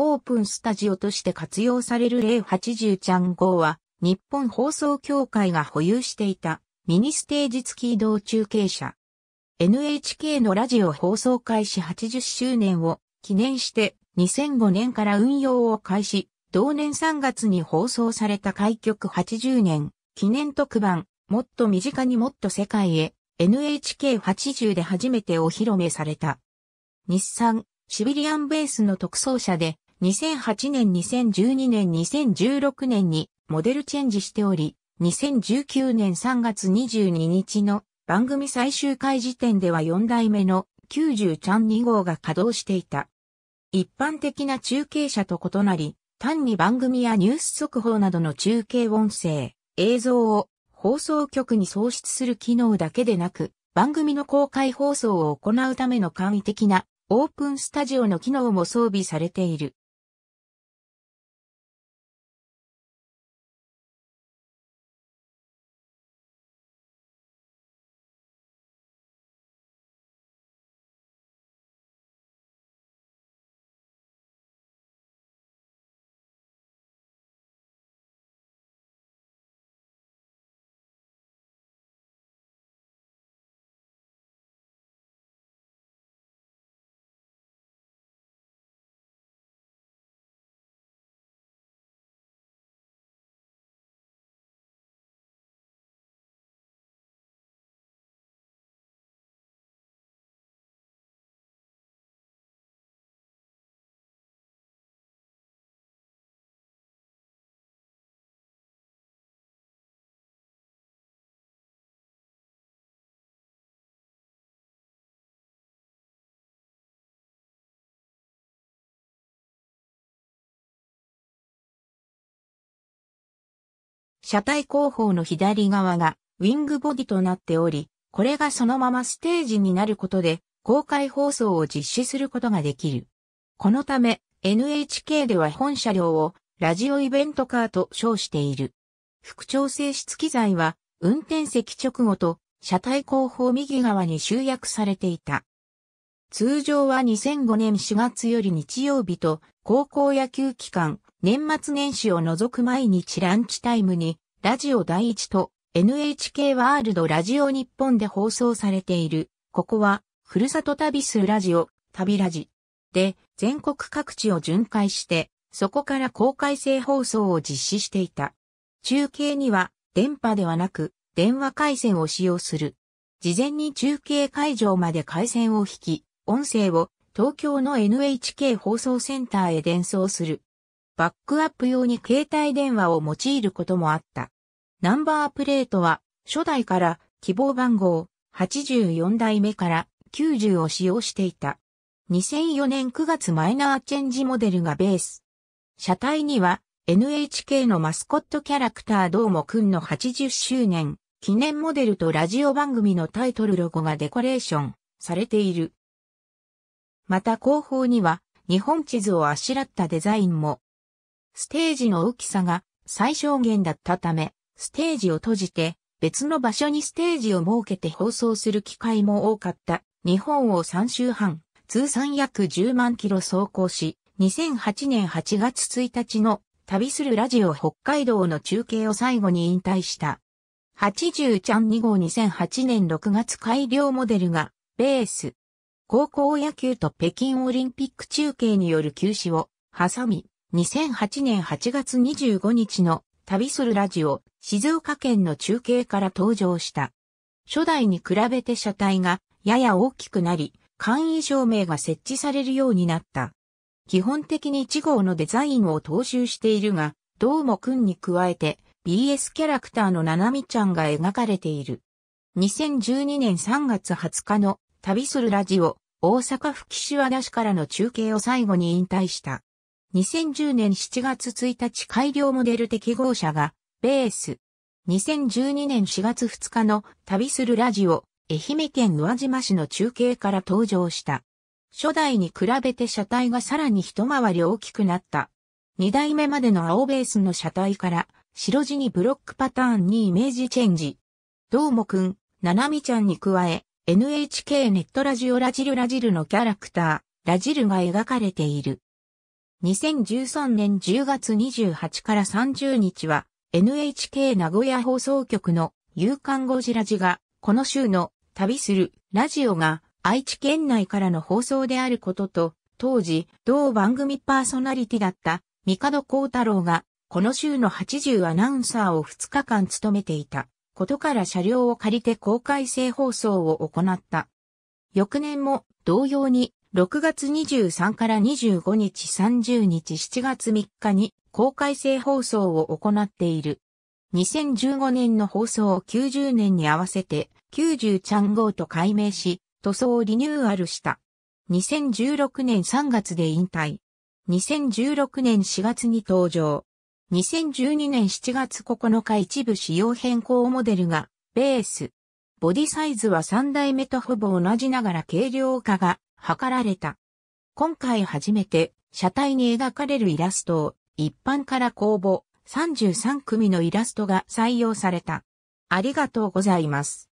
オープンスタジオとして活用される080ちゃん号は、日本放送協会が保有していたミニステージ付き移動中継車。NHK のラジオ放送開始80周年を記念して2005年から運用を開始、同年3月に放送された開局80年記念特番、もっと身近にもっと世界へ NHK80 で初めてお披露目された。日産、シビリアンベースの特装車で2008年2012年2016年にモデルチェンジしており、2019年3月22日の番組最終回時点では4代目の90ちゃん2号が稼働していた。一般的な中継車と異なり、単に番組やニュース速報などの中継音声、映像を放送局に送出する機能だけでなく、番組の公開放送を行うための簡易的なオープンスタジオの機能も装備されている。車体後方の左側がウィングボディとなっており、これがそのままステージになることで公開放送を実施することができる。このため NHK では本車両をラジオイベントカーと称している。副調整室機材は運転席直後と車体後方右側に集約されていた。通常は2005年4月より日曜日と高校野球期間年末年始を除く毎日ランチタイムに、ラジオ第一と NHK ワールドラジオ日本で放送されている、ここは、ふるさと旅するラジオ、旅ラジ。で、全国各地を巡回して、そこから公開性放送を実施していた。中継には、電波ではなく、電話回線を使用する。事前に中継会場まで回線を引き、音声を東京の NHK 放送センターへ伝送する。バックアップ用に携帯電話を用いることもあった。ナンバープレートは初代から希望番号84代目から90を使用していた。2004年9月マイナーチェンジモデルがベース。車体には NHK のマスコットキャラクターどうもくんの80周年記念モデルとラジオ番組のタイトルロゴがデコレーションされている。また後方には日本地図をあしらったデザインもステージの大きさが最小限だったため、ステージを閉じて別の場所にステージを設けて放送する機会も多かった日本を3週半、通算約10万キロ走行し、2008年8月1日の旅するラジオ北海道の中継を最後に引退した。80ちゃん2号2008年6月改良モデルがベース。高校野球と北京オリンピック中継による休止を挟み、2008年8月25日の旅するラジオ静岡県の中継から登場した。初代に比べて車体がやや大きくなり、簡易照明が設置されるようになった。基本的に1号のデザインを踏襲しているが、どうも君に加えて BS キャラクターのななみちゃんが描かれている。2012年3月20日の旅するラジオ大阪府岸和田市からの中継を最後に引退した。2010年7月1日改良モデル適合車が、ベース。2012年4月2日の旅するラジオ、愛媛県宇和島市の中継から登場した。初代に比べて車体がさらに一回り大きくなった。二代目までの青ベースの車体から白地にブロックパターンにイメージチェンジ。どうもくん、ななみちゃんに加え NHK ネットラジオラジルラジルのキャラクター、ラジルが描かれている。2013年10月28から30日は NHK 名古屋放送局の夕刊ゴジラジがこの週の旅するラジオが愛知県内からの放送であることと当時同番組パーソナリティだった帝光太郎がこの週の80アナウンサーを2日間務めていたことから車両を借りて公開性放送を行った。翌年も同様に6月23から25日30日7月3日に公開性放送を行っている。2015年の放送90年に合わせて90ちゃん号と改名し、塗装をリニューアルした。2016年3月で引退。2016年4月に登場。2012年7月9日一部仕様変更モデルがベース。ボディサイズは3代目とほぼ同じながら軽量化が図られた。今回初めて車体に描かれるイラストを一般から公募33組のイラストが採用された。ありがとうございます。